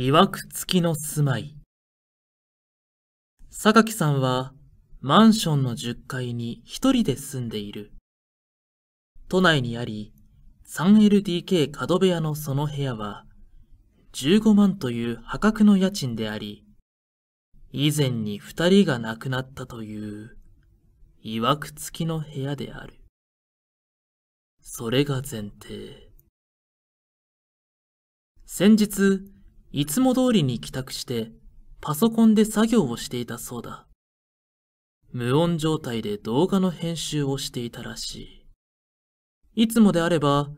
いわくつきの住まい。榊さんはマンションの10階に一人で住んでいる。都内にあり、3LDK 角部屋のその部屋は、15万という破格の家賃であり、以前に二人が亡くなったという、いわくつきの部屋である。それが前提。先日、いつも通りに帰宅して、パソコンで作業をしていたそうだ。無音状態で動画の編集をしていたらしい。いつもであれば、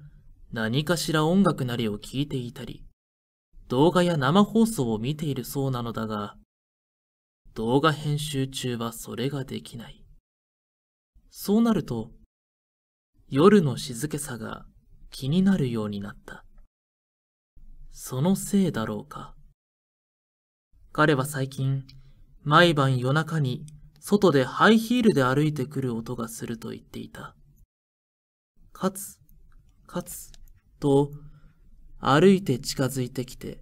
何かしら音楽なりを聴いていたり、動画や生放送を見ているそうなのだが、動画編集中はそれができない。そうなると、夜の静けさが気になるようになった。そのせいだろうか。彼は最近、毎晩夜中に外でハイヒールで歩いてくる音がすると言っていた。かつ、かつ、と、歩いて近づいてきて、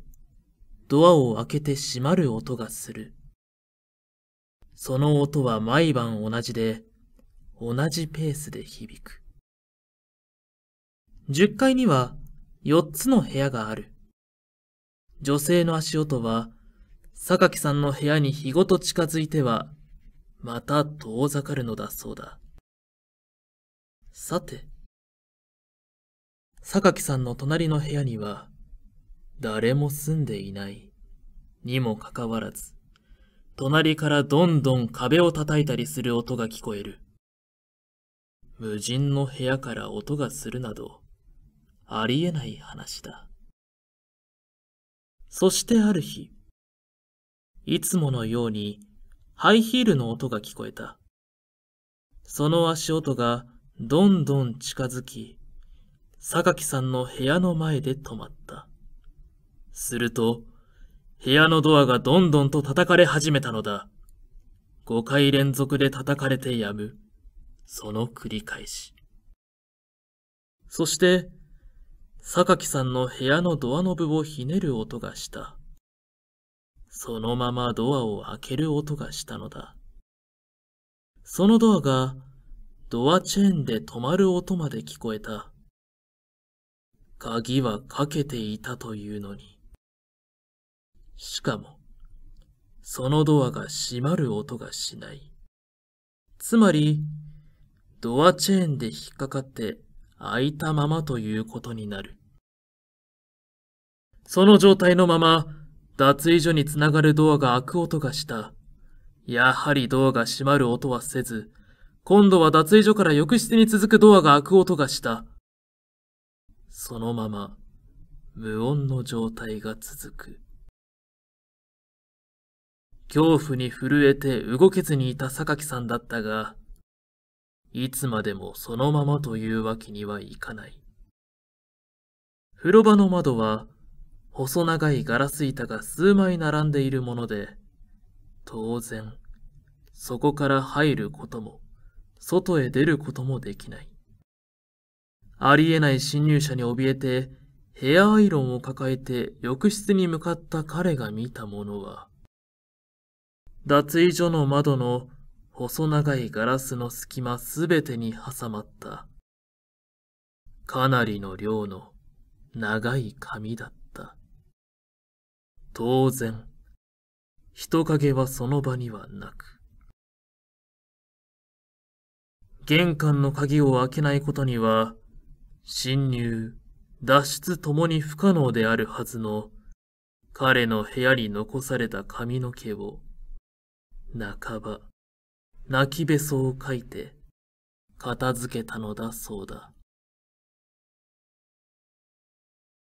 ドアを開けて閉まる音がする。その音は毎晩同じで、同じペースで響く。10階には4つの部屋がある。女性の足音は、榊さんの部屋に日ごと近づいては、また遠ざかるのだそうだ。さて、榊さんの隣の部屋には、誰も住んでいない。にもかかわらず、隣からどんどん壁を叩いたりする音が聞こえる。無人の部屋から音がするなど、ありえない話だ。そしてある日、いつものようにハイヒールの音が聞こえた。その足音がどんどん近づき、榊さんの部屋の前で止まった。すると、部屋のドアがどんどんと叩かれ始めたのだ。5回連続で叩かれてやむ。その繰り返し。そして、榊さんの部屋のドアノブをひねる音がした。そのままドアを開ける音がしたのだ。そのドアがドアチェーンで止まる音まで聞こえた。鍵はかけていたというのに。しかも、そのドアが閉まる音がしない。つまり、ドアチェーンで引っかかって空いたままということになる。その状態のまま、脱衣所につながるドアが開く音がした。やはりドアが閉まる音はせず、今度は脱衣所から浴室に続くドアが開く音がした。そのまま、無音の状態が続く。恐怖に震えて動けずにいた榊さんだったが、いつまでもそのままというわけにはいかない。風呂場の窓は、細長いガラス板が数枚並んでいるもので、当然、そこから入ることも、外へ出ることもできない。ありえない侵入者に怯えて、ヘアアイロンを抱えて浴室に向かった彼が見たものは、脱衣所の窓の細長いガラスの隙間すべてに挟まった。かなりの量の長い髪だった。当然、人影はその場にはなく。玄関の鍵を開けないことには、侵入、脱出ともに不可能であるはずの、彼の部屋に残された髪の毛を、半ば、泣きべそを書いて片付けたのだそうだ。